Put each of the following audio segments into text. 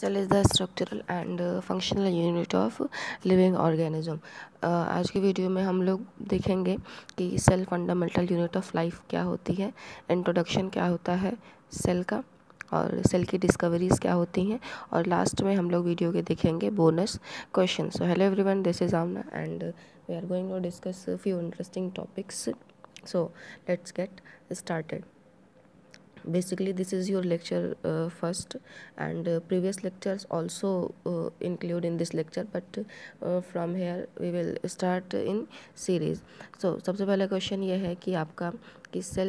cell is the structural and functional unit of living organism आज की video में हम लोग देखेंगे कि cell fundamental unit of life क्या होती है इंट्रोडक्शन क्या होता है सेल का और सेल की डिस्कवरीज क्या होती हैं और लास्ट में हम लोग वीडियो के देखेंगे bonus question so hello everyone this is Amna and we are going to discuss few interesting topics so let's get started basically this is your lecture uh, first and uh, previous lectures also uh, include in this lecture but uh, from here we will start in series so सबसे पहला question ये है कि आपका कि cell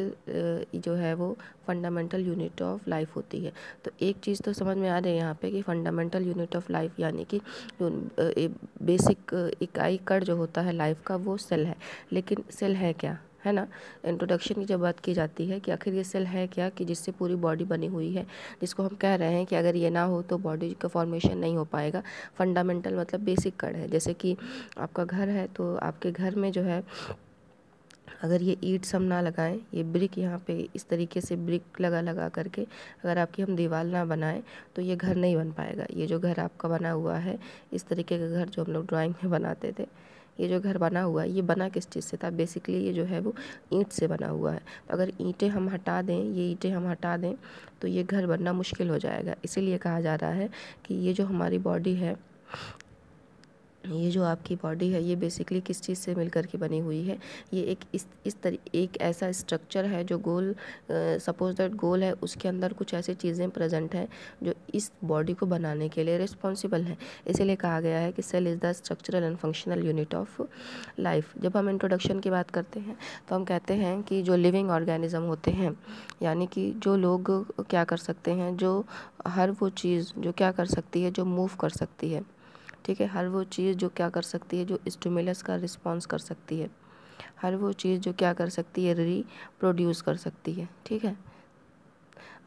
जो है वो फंडामेंटल यूनिट ऑफ लाइफ होती है तो एक चीज़ तो समझ में आ रही है यहाँ पे कि फंडामेंटल यूनिट ऑफ लाइफ यानी कि बेसिक इकाई कड़ जो होता है लाइफ का वो सेल है लेकिन सेल है क्या है ना इंट्रोडक्शन की जब बात की जाती है कि आखिर ये सेल है क्या कि जिससे पूरी बॉडी बनी हुई है जिसको हम कह रहे हैं कि अगर ये ना हो तो बॉडी का फॉर्मेशन नहीं हो पाएगा फंडामेंटल मतलब बेसिक कड़ है जैसे कि आपका घर है तो आपके घर में जो है अगर ये ईट्स हम ना लगाएं ये ब्रिक यहाँ पे इस तरीके से ब्रिक लगा लगा करके अगर आपकी हम दीवार ना बनाएं तो ये घर नहीं बन पाएगा ये जो घर आपका बना हुआ है इस तरीके का घर जो हम लोग ड्राइंग में बनाते थे ये जो घर बना हुआ है ये बना किस चीज़ से था बेसिकली ये जो है वो ईंट से बना हुआ है तो अगर ईंटें हम हटा दें ये ईंटें हम हटा दें तो ये घर बनना मुश्किल हो जाएगा इसीलिए कहा जा रहा है कि ये जो हमारी बॉडी है ये जो आपकी बॉडी है ये बेसिकली किस चीज़ से मिलकर के बनी हुई है ये एक इस इस तरी एक ऐसा स्ट्रक्चर है जो गोल सपोज दैट गोल है उसके अंदर कुछ ऐसी चीज़ें प्रेजेंट हैं जो इस बॉडी को बनाने के लिए रिस्पॉन्सिबल हैं इसीलिए कहा गया है कि cell is the structural and functional unit of life जब हम इंट्रोडक्शन की बात करते हैं तो हम कहते हैं कि जो लिविंग ऑर्गेनिज़म होते हैं यानी कि जो लोग क्या कर सकते हैं जो हर वो चीज़ जो क्या कर सकती है जो मूव कर सकती है ठीक है हर वो चीज़ जो क्या कर सकती है जो स्टूमुलस का रिस्पॉन्स कर सकती है हर वो चीज़ जो क्या कर सकती है री प्रोड्यूस कर सकती है ठीक है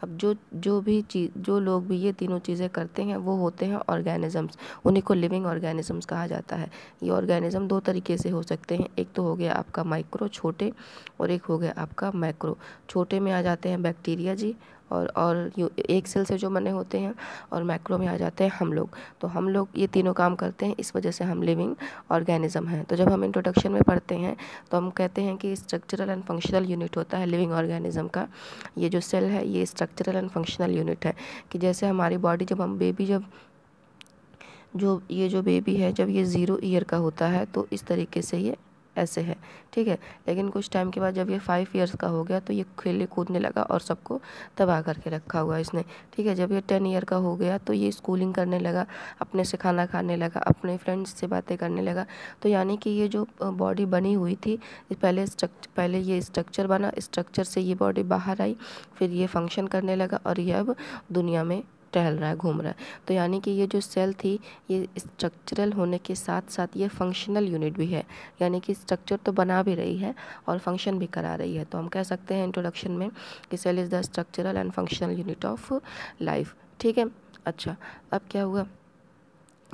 अब जो जो भी चीज जो लोग भी ये तीनों चीज़ें करते हैं वो होते हैं ऑर्गेनिजम्स उन्हीं को लिविंग ऑर्गेनिजम्स कहा जाता है ये ऑर्गेनिज़म दो तरीके से हो सकते हैं एक तो हो गया आपका माइक्रो छोटे और एक हो गया आपका मैक्रो छोटे में आ जाते हैं बैक्टीरिया जी और और एक सेल से जो बने होते हैं और मैक्रो में आ जाते हैं हम लोग तो हम लोग ये तीनों काम करते हैं इस वजह से हम लिविंग ऑर्गेनिज्म हैं तो जब हम इंट्रोडक्शन में पढ़ते हैं तो हम कहते हैं कि स्ट्रक्चरल एंड फंक्शनल यूनिट होता है लिविंग ऑर्गेनिज्म का ये जो सेल है ये स्ट्रक्चरल एंड फंक्शनल यूनिट है कि जैसे हमारी बॉडी जब हम बेबी जब जो ये जो बेबी है जब ये ज़ीरो ईयर का होता है तो इस तरीके से ये ऐसे है ठीक है लेकिन कुछ टाइम के बाद जब ये फाइव ईयर्स का हो गया तो ये खेलने कूदने लगा और सबको तबाह करके रखा हुआ इसने ठीक है जब ये टेन ईयर का हो गया तो ये स्कूलिंग करने लगा अपने से खाना खाने लगा अपने फ्रेंड्स से बातें करने लगा तो यानी कि ये जो बॉडी बनी हुई थी पहले स्ट्रक्चर पहले ये स्ट्रक्चर बना स्ट्रक्चर से ये बॉडी बाहर आई फिर ये फंक्शन करने लगा और ये अब दुनिया में टहल रहा है घूम रहा है तो यानी कि ये जो सेल थी ये स्ट्रक्चरल होने के साथ साथ ये फंक्शनल यूनिट भी है यानी कि स्ट्रक्चर तो बना भी रही है और फंक्शन भी करा रही है तो हम कह सकते हैं इंट्रोडक्शन में कि cell is the structural and functional unit of life ठीक है अच्छा अब क्या हुआ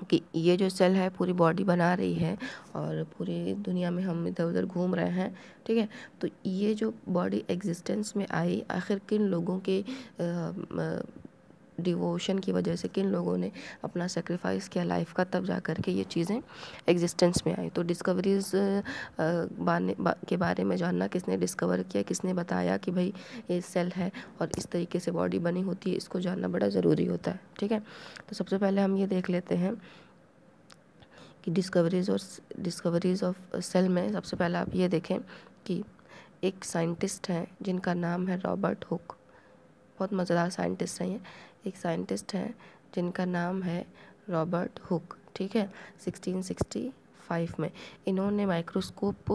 कि ये जो सेल है पूरी बॉडी बना रही है और पूरी दुनिया में हम इधर उधर घूम रहे हैं ठीक है तो ये जो बॉडी एग्जिस्टेंस में आई आखिर किन लोगों के डिवोशन की वजह से किन लोगों ने अपना सेक्रीफाइस किया लाइफ का तब जा कर के ये चीज़ें एग्जिस्टेंस में आई तो डिस्कवरीज के बारे में जानना किसने डिस्कवर किया किसने बताया कि भाई ये सेल है और इस तरीके से बॉडी बनी होती है इसको जानना बड़ा ज़रूरी होता है ठीक है तो सबसे पहले हम ये देख लेते हैं कि डिस्कवरीज और डिस्कवरीज ऑफ सेल में सबसे पहले आप ये देखें कि एक साइंटिस्ट हैं जिनका नाम है रॉबर्ट हुक बहुत मज़ेदार साइंटिस्ट हैं ये एक साइंटिस्ट हैं जिनका नाम है रॉबर्ट हुक ठीक है 1665 में इन्होंने माइक्रोस्कोप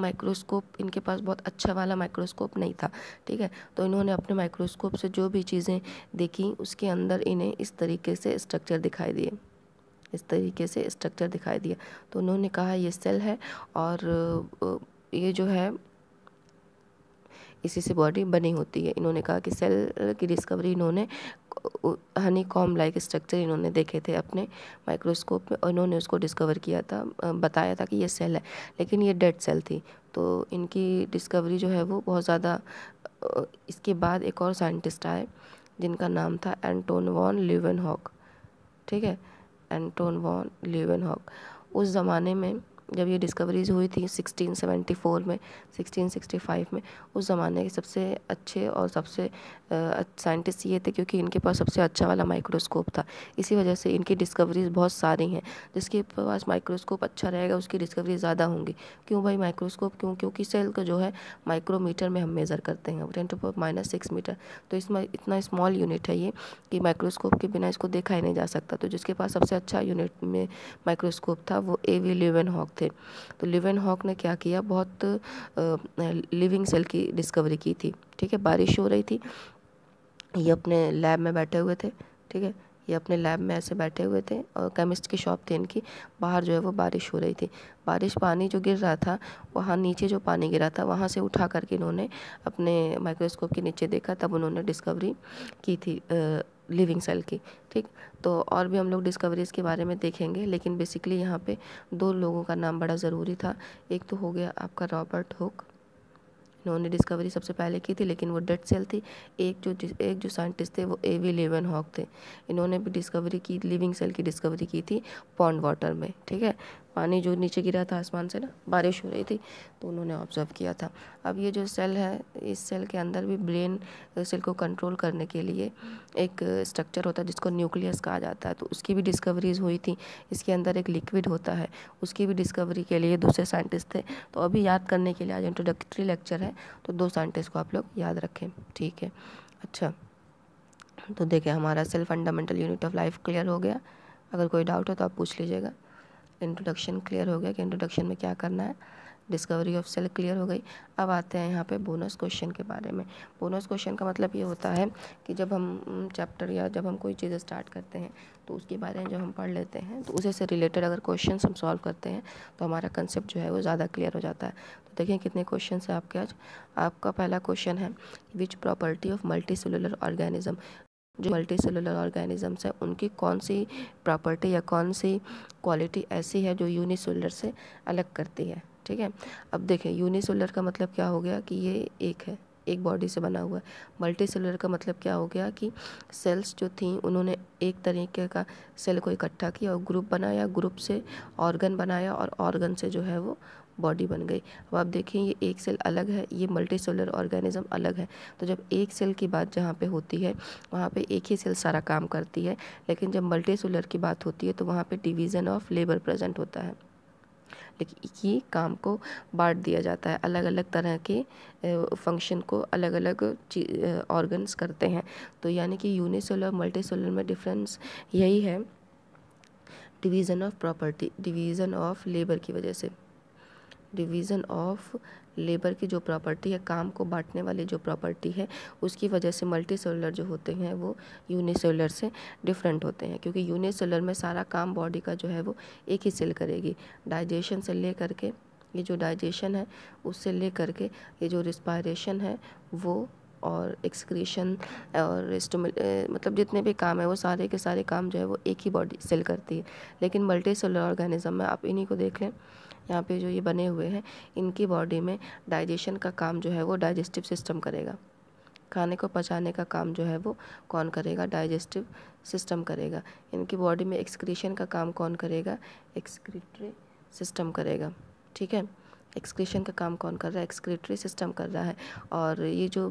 माइक्रोस्कोप इनके पास बहुत अच्छा वाला माइक्रोस्कोप नहीं था ठीक है तो इन्होंने अपने माइक्रोस्कोप से जो भी चीज़ें देखी उसके अंदर इन्हें इस तरीके से स्ट्रक्चर दिखाई दिए इस तरीके से स्ट्रक्चर दिखाई दिया तो उन्होंने कहा ये सेल है और ये जो है इसी से बॉडी बनी होती है इन्होंने कहा कि सेल की डिस्कवरी इन्होंने हनी कॉम लाइक स्ट्रक्चर इन्होंने देखे थे अपने माइक्रोस्कोप में और इन्होंने उसको डिस्कवर किया था बताया था कि ये सेल है लेकिन ये डेड सेल थी तो इनकी डिस्कवरी जो है वो बहुत ज़्यादा इसके बाद एक और साइंटिस्ट आए जिनका नाम था एंटोन वॉन लिवन हॉक ठीक है एंटोन वॉन लिवन हॉक उस ज़माने में जब ये डिस्कवरीज हुई थी 1674 में 1665 में उस ज़माने के सबसे अच्छे और सबसे साइंटिस्ट ये थे क्योंकि इनके पास सबसे अच्छा वाला माइक्रोस्कोप था इसी वजह से इनकी डिस्कवरीज बहुत सारी हैं जिसके पास माइक्रोस्कोप अच्छा रहेगा उसकी डिस्कवरी ज़्यादा होंगी क्यों भाई माइक्रोस्कोप क्यों क्योंकि सेल को जो है माइक्रोमीटर में हम मेज़र करते हैं ten to minus six metre तो इसमें इतना स्मॉल यूनिट है ये कि माइक्रोस्कोप के बिना इसको देखा ही नहीं जा सकता तो जिसके पास सबसे अच्छा यूनिट में माइक्रोस्कोप था वो ए वी लेवन हॉक थे थे तो लिवेन हॉक ने क्या किया बहुत लिविंग सेल की डिस्कवरी की थी ठीक है बारिश हो रही थी ये अपने लैब में बैठे हुए थे ठीक है ये अपने लैब में ऐसे बैठे हुए थे और केमिस्ट की शॉप थी इनकी बाहर जो है वो बारिश हो रही थी बारिश पानी जो गिर रहा था वहाँ नीचे जो पानी गिरा था वहाँ से उठा करके इन्होंने अपने माइक्रोस्कोप के नीचे देखा तब उन्होंने डिस्कवरी की थी लिविंग सेल की ठीक तो और भी हम लोग डिस्कवरीज के बारे में देखेंगे लेकिन बेसिकली यहाँ पे दो लोगों का नाम बड़ा ज़रूरी था एक तो हो गया आपका रॉबर्ट हुक इन्होंने डिस्कवरी सबसे पहले की थी लेकिन वो डेड सेल थी एक जो एक जो साइंटिस्ट थे वो ए वी लेवन हॉक थे इन्होंने भी डिस्कवरी की लिविंग सेल की डिस्कवरी की थी पॉन्ड वाटर में ठीक है पानी जो नीचे गिरा था आसमान से ना बारिश हो रही थी तो उन्होंने ऑब्ज़र्व किया था अब ये जो सेल है इस सेल के अंदर भी ब्रेन सेल को कंट्रोल करने के लिए एक स्ट्रक्चर होता है जिसको न्यूक्लियस कहा जाता है तो उसकी भी डिस्कवरीज हुई थी इसके अंदर एक लिक्विड होता है उसकी भी डिस्कवरी के लिए दूसरे साइंटिस्ट थे तो अभी याद करने के लिए आज इंट्रोडक्टरी लेक्चर है तो दो साइंटिस्ट को आप लोग याद रखें ठीक है अच्छा तो देखिए हमारा cell fundamental unit of life clear हो गया अगर कोई डाउट हो तो आप पूछ लीजिएगा इंट्रोडक्शन क्लियर हो गया कि इंट्रोडक्शन में क्या करना है डिस्कवरी ऑफ सेल क्लियर हो गई अब आते हैं यहाँ पे बोनस क्वेश्चन के बारे में बोनस क्वेश्चन का मतलब ये होता है कि जब हम चैप्टर या जब हम कोई चीज़ स्टार्ट करते हैं तो उसके बारे में जब हम पढ़ लेते हैं तो उसी से रिलेटेड अगर क्वेश्चन हम सॉल्व करते हैं तो हमारा कंसेप्ट जो है वो ज़्यादा क्लियर हो जाता है तो देखिए कितने क्वेश्चन है आपके आज आपका पहला क्वेश्चन है which property of multicellular organism जो मल्टी सेलुलर ऑर्गेनिजम्स हैं उनकी कौन सी प्रॉपर्टी या कौन सी क्वालिटी ऐसी है जो यूनिसेलुलर से अलग करती है ठीक है अब देखें यूनिसेलुलर का मतलब क्या हो गया कि ये एक है एक बॉडी से बना हुआ है मल्टी सेलुलर का मतलब क्या हो गया कि सेल्स जो थी उन्होंने एक तरीके का सेल को इकट्ठा किया और ग्रुप बनाया ग्रुप से ऑर्गन बनाया और ऑर्गन से जो है वो बॉडी बन गई अब आप देखें ये एक सेल अलग है ये मल्टी सेलर ऑर्गेनिज्म अलग है तो जब एक सेल की बात जहाँ पे होती है वहाँ पे एक ही सेल सारा काम करती है लेकिन जब मल्टी सेलर की बात होती है तो वहाँ पे डिवीज़न ऑफ लेबर प्रेजेंट होता है लेकिन ये काम को बांट दिया जाता है अलग अलग तरह के फंक्शन को अलग अलग ऑर्गन्स करते हैं तो यानी कि यूनिसेलर सेलर में डिफरेंस यही है division of property division of labour की वजह से डिवीज़न ऑफ लेबर की जो प्रॉपर्टी है काम को बांटने वाली जो प्रॉपर्टी है उसकी वजह से मल्टी सेलुलर जो होते हैं वो यूनिसेलुलर से डिफरेंट होते हैं क्योंकि यूनिसेलुलर में सारा काम बॉडी का जो है वो एक ही सेल करेगी डाइजेशन से ले करके ये जो डाइजेशन है उससे ले करके ये जो रिस्पायरेशन है वो और एक्सक्रीशन और स्टोमिल मतलब जितने भी काम है वो सारे के सारे काम जो है वो एक ही बॉडी सेल करती है लेकिन मल्टी सेलर ऑर्गेनिज्म में आप इन्हीं को देख लें यहाँ पे जो ये बने हुए हैं इनकी बॉडी में डाइजेशन का काम जो है वो डाइजेस्टिव सिस्टम करेगा खाने को पचाने का काम जो है वो कौन करेगा डाइजेस्टिव सिस्टम करेगा इनकी बॉडी में एक्सक्रीशन का काम कौन करेगा एक्सक्रीटरी सिस्टम करेगा ठीक है एक्सक्रीशन का काम कौन कर रहा है एक्सक्रेटरी सिस्टम कर रहा है और ये जो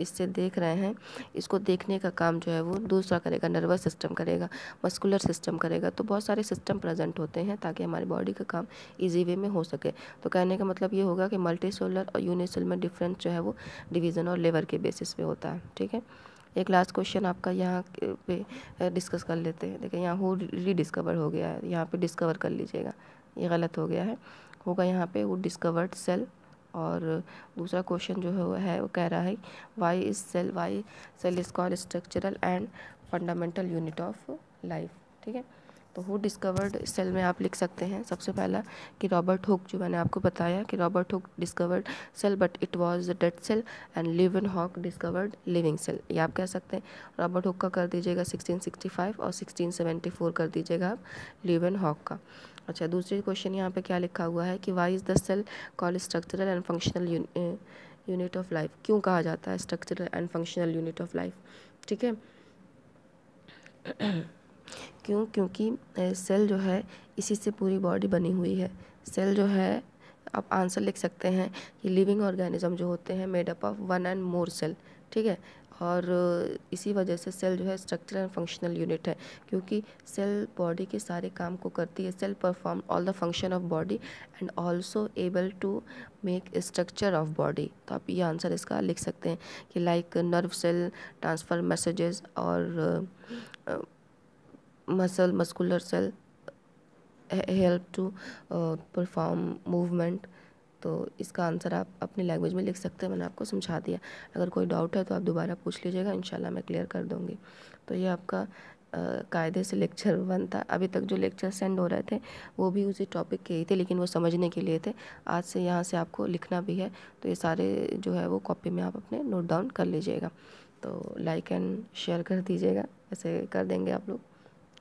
इससे देख रहे हैं इसको देखने का काम जो है वो दूसरा करेगा नर्वस सिस्टम करेगा मस्कुलर सिस्टम करेगा तो बहुत सारे सिस्टम प्रेजेंट होते हैं ताकि हमारी बॉडी का काम इजी वे में हो सके तो कहने का मतलब ये होगा कि मल्टी सोलर और में डिफरेंस जो है वो डिवीज़न और लेवर के बेसिस पे होता है ठीक है एक लास्ट क्वेश्चन आपका यहाँ पे डिस्कस कर लेते हैं देखिए यहाँ हो रीडिस्कवर हो गया है यहाँ पे डिस्कवर कर लीजिएगा ये गलत हो गया है होगा यहाँ पे वो डिस्कवर्ड सेल और दूसरा क्वेश्चन जो है है वो कह रहा है why is cell why cell is call structural and fundamental unit of life ठीक है तो हु डिस्कवर्ड सेल में आप लिख सकते हैं सबसे पहला कि रॉबर्ट हुक जो मैंने आपको बताया कि Robert Hooke discovered cell but it was dead cell and Leeuwenhoek discovered living cell ये आप कह सकते हैं रॉबर्ट हुक का कर दीजिएगा 1665 और 1674 कर दीजिएगा आप लिवन हॉक का अच्छा दूसरी क्वेश्चन यहाँ पे क्या लिखा हुआ है कि why is the cell call structural and functional unit of life क्यों कहा जाता है structural and functional unit of life ठीक है क्यों क्योंकि सेल जो है इसी से पूरी बॉडी बनी हुई है सेल जो है आप आंसर लिख सकते हैं कि लिविंग ऑर्गेनिज्म जो होते हैं made up of one and more cell ठीक है और इसी वजह से सेल जो है स्ट्रक्चरल एंड फंक्शनल यूनिट है क्योंकि सेल बॉडी के सारे काम को करती है cell perform all the function of body and also able to make structure of body तो आप ये आंसर इसका लिख सकते हैं कि like nerve cell transfer messages और muscle muscular cell help to perform movement तो इसका आंसर आप अपनी लैंग्वेज में लिख सकते हैं मैंने आपको समझा दिया अगर कोई डाउट है तो आप दोबारा पूछ लीजिएगा इन मैं क्लियर कर दूँगी तो ये आपका कायदे से लेक्चर वन था अभी तक जो लेक्चर सेंड हो रहे थे वो भी उसी टॉपिक के ही थे लेकिन वो समझने के लिए थे आज से यहाँ से आपको लिखना भी है तो ये सारे जो है वो कॉपी में आप अपने नोट डाउन कर लीजिएगा तो लाइक एंड शेयर कर दीजिएगा ऐसे कर देंगे आप लोग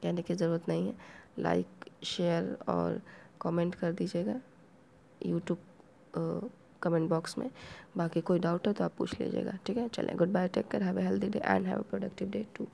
कहने की ज़रूरत नहीं है लाइक शेयर और कमेंट कर दीजिएगा यूट्यूब कमेंट बॉक्स में बाकी कोई डाउट है तो आप पूछ लीजिएगा ठीक है चलें good bye take care have healthy day and have a productive day to